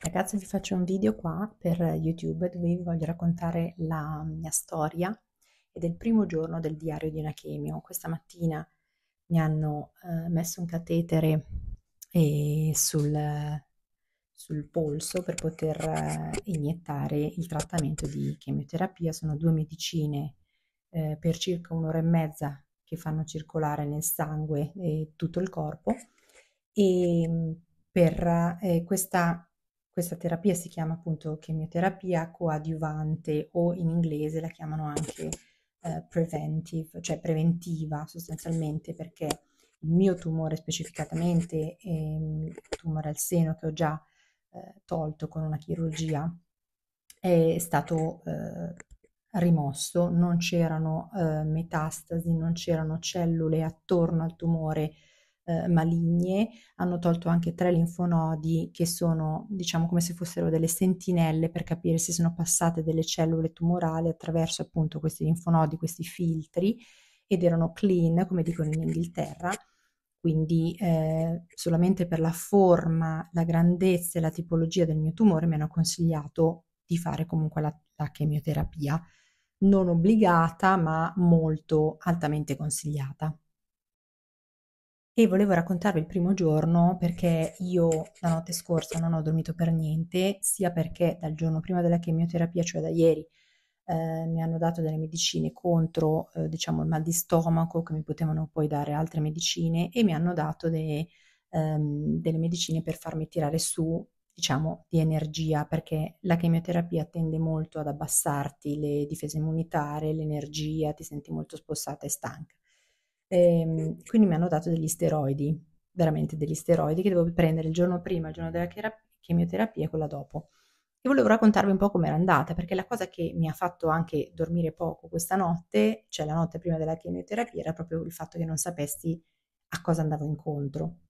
Ragazzi vi faccio un video qua per YouTube dove vi voglio raccontare la mia storia e il primo giorno del diario di una chemio. Questa mattina mi hanno eh, messo un catetere eh, sul, sul, polso per poter eh, iniettare il trattamento di chemioterapia. Sono due medicine eh, per circa un'ora e mezza che fanno circolare nel sangue tutto il corpo e mm, per eh, questa questa terapia si chiama appunto chemioterapia coadiuvante o in inglese la chiamano anche eh, preventive, cioè preventiva sostanzialmente perché il mio tumore specificatamente, il tumore al seno che ho già eh, tolto con una chirurgia, è stato eh, rimosso, non c'erano eh, metastasi, non c'erano cellule attorno al tumore eh, maligne, hanno tolto anche tre linfonodi che sono diciamo come se fossero delle sentinelle per capire se sono passate delle cellule tumorali attraverso appunto questi linfonodi, questi filtri ed erano clean come dicono in Inghilterra quindi eh, solamente per la forma, la grandezza e la tipologia del mio tumore mi hanno consigliato di fare comunque la, la chemioterapia, non obbligata ma molto altamente consigliata e volevo raccontarvi il primo giorno perché io la notte scorsa non ho dormito per niente, sia perché dal giorno prima della chemioterapia, cioè da ieri, eh, mi hanno dato delle medicine contro eh, diciamo il mal di stomaco che mi potevano poi dare altre medicine e mi hanno dato de, ehm, delle medicine per farmi tirare su diciamo di energia perché la chemioterapia tende molto ad abbassarti le difese immunitarie, l'energia, ti senti molto spossata e stanca. E, ehm, quindi mi hanno dato degli steroidi, veramente degli steroidi che dovevo prendere il giorno prima, il giorno della chemioterapia e quella dopo. E volevo raccontarvi un po' com'era andata, perché la cosa che mi ha fatto anche dormire poco questa notte, cioè la notte prima della chemioterapia, era proprio il fatto che non sapessi a cosa andavo incontro.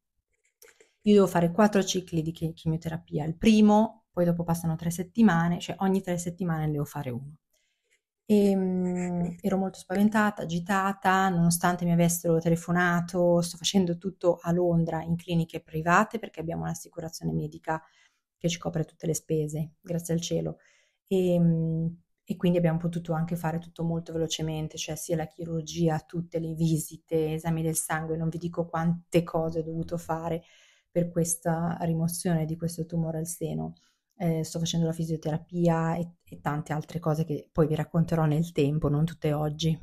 Io devo fare quattro cicli di chemioterapia, il primo, poi dopo passano tre settimane, cioè ogni tre settimane ne devo fare uno. E, ehm, mh, ero molto spaventata, agitata, nonostante mi avessero telefonato, sto facendo tutto a Londra in cliniche private perché abbiamo un'assicurazione medica che ci copre tutte le spese, grazie al cielo. E, ehm, mh, e quindi abbiamo potuto anche fare tutto molto velocemente, cioè sia la chirurgia, tutte le visite, esami del sangue, non vi dico quante cose ho dovuto fare per questa rimozione di questo tumore al seno eh, sto facendo la fisioterapia e, e tante altre cose che poi vi racconterò nel tempo, non tutte oggi.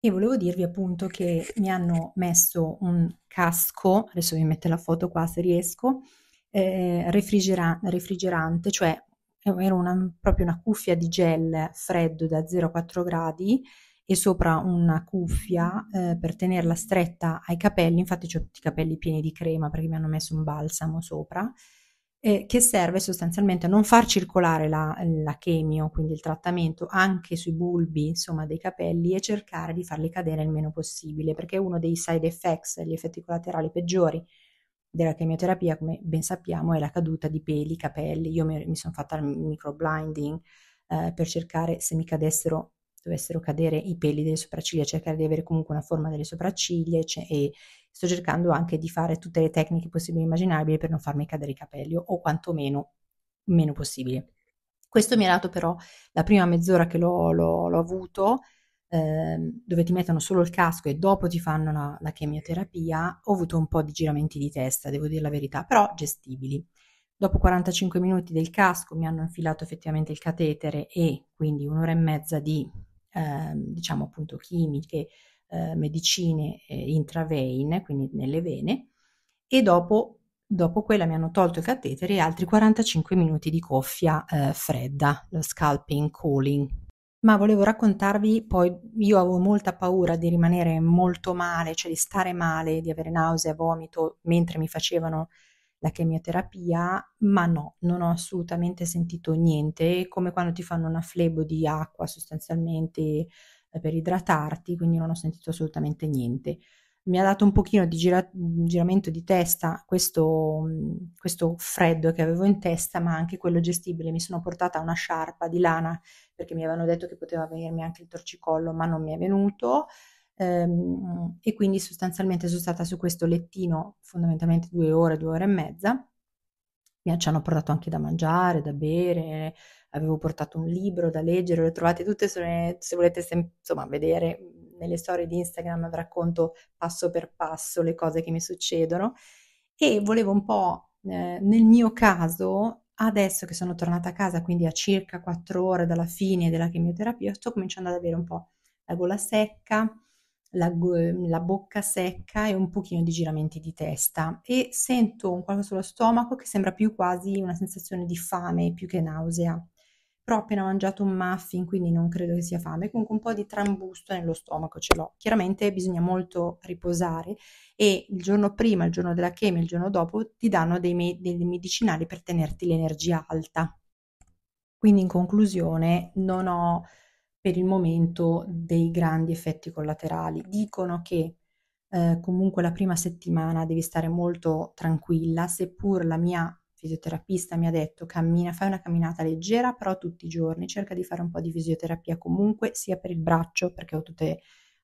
E volevo dirvi appunto che mi hanno messo un casco, adesso vi metto la foto qua se riesco, eh, refrigera- refrigerante, cioè era una, proprio una cuffia di gel freddo da 0,4 gradi e sopra una cuffia eh, per tenerla stretta ai capelli, infatti ho tutti i capelli pieni di crema perché mi hanno messo un balsamo sopra eh, che serve sostanzialmente a non far circolare la, la chemio, quindi il trattamento, anche sui bulbi insomma, dei capelli e cercare di farli cadere il meno possibile, perché uno dei side effects, gli effetti collaterali peggiori della chemioterapia, come ben sappiamo, è la caduta di peli, capelli. Io mi, mi sono fatta il microblinding eh, per cercare se mi cadessero dovessero cadere i peli delle sopracciglia, cercare di avere comunque una forma delle sopracciglia cioè, e sto cercando anche di fare tutte le tecniche possibili e immaginabili per non farmi cadere i capelli o quantomeno meno possibile. Questo mi ha dato però la prima mezz'ora che l'ho, l'ho, l'ho avuto, eh, dove ti mettono solo il casco e dopo ti fanno la, la chemioterapia, ho avuto un po' di giramenti di testa, devo dire la verità, però gestibili. Dopo 45 minuti del casco mi hanno infilato effettivamente il catetere e quindi un'ora e mezza di Ehm, diciamo appunto chimiche, eh, medicine eh, intravene, quindi nelle vene, e dopo, dopo, quella mi hanno tolto il catetere e altri 45 minuti di coffia eh, fredda, lo scalping cooling, ma volevo raccontarvi poi io avevo molta paura di rimanere molto male, cioè di stare male, di avere nausea, vomito mentre mi facevano la chemioterapia, ma no, non ho assolutamente sentito niente, è come quando ti fanno una flebo di acqua sostanzialmente eh, per idratarti, quindi non ho sentito assolutamente niente. Mi ha dato un pochino di gira- giramento di testa questo, questo freddo che avevo in testa, ma anche quello gestibile. Mi sono portata una sciarpa di lana perché mi avevano detto che poteva venirmi anche il torcicollo, ma non mi è venuto ehm, e quindi sostanzialmente sono stata su questo lettino fondamentalmente due ore, due ore e mezza. Mi ci hanno portato anche da mangiare, da bere, avevo portato un libro da leggere, le trovate tutte sulle, se volete sem- insomma, vedere nelle storie di Instagram racconto passo per passo le cose che mi succedono e volevo un po' eh, nel mio caso adesso che sono tornata a casa, quindi a circa quattro ore dalla fine della chemioterapia, sto cominciando ad avere un po' la gola secca, la, la, bocca secca e un pochino di giramenti di testa e sento un qualcosa sullo stomaco che sembra più quasi una sensazione di fame più che nausea. Però ho appena mangiato un muffin, quindi non credo che sia fame, comunque un po' di trambusto nello stomaco ce l'ho. Chiaramente bisogna molto riposare e il giorno prima, il giorno della chemia, il giorno dopo ti danno dei, me- dei medicinali per tenerti l'energia alta. Quindi in conclusione non ho per il momento dei grandi effetti collaterali. Dicono che eh, comunque la prima settimana devi stare molto tranquilla, seppur la mia fisioterapista mi ha detto cammina, fai una camminata leggera però tutti i giorni, cerca di fare un po' di fisioterapia comunque sia per il braccio perché ho tutte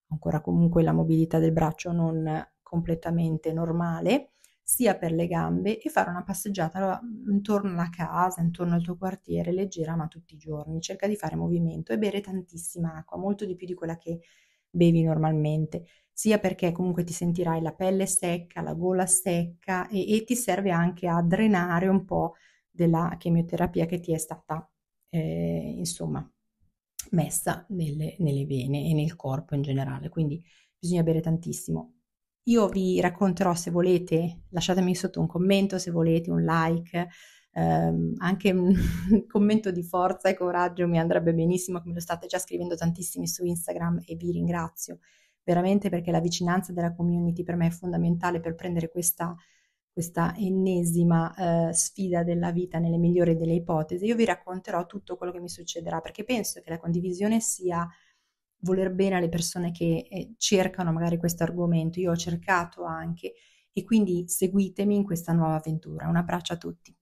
ancora comunque la mobilità del braccio non completamente normale sia per le gambe e fare una passeggiata mm, intorno alla casa, intorno al tuo quartiere, leggera ma tutti i giorni. Cerca di fare movimento e bere tantissima acqua, molto di più di quella che bevi normalmente, sia perché comunque ti sentirai la pelle secca, la gola secca e, e ti serve anche a drenare un po' della chemioterapia che ti è stata, eh, insomma, messa nelle, nelle vene e nel corpo in generale. Quindi bisogna bere tantissimo io vi racconterò se volete, lasciatemi sotto un commento, se volete un like, ehm, anche un commento di forza e coraggio mi andrebbe benissimo, come lo state già scrivendo tantissimi su Instagram e vi ringrazio veramente perché la vicinanza della community per me è fondamentale per prendere questa, questa ennesima eh, sfida della vita nelle migliori delle ipotesi. Io vi racconterò tutto quello che mi succederà perché penso che la condivisione sia voler bene alle persone che eh, cercano magari questo argomento. Io ho cercato anche e quindi seguitemi in questa nuova avventura. Un abbraccio a tutti.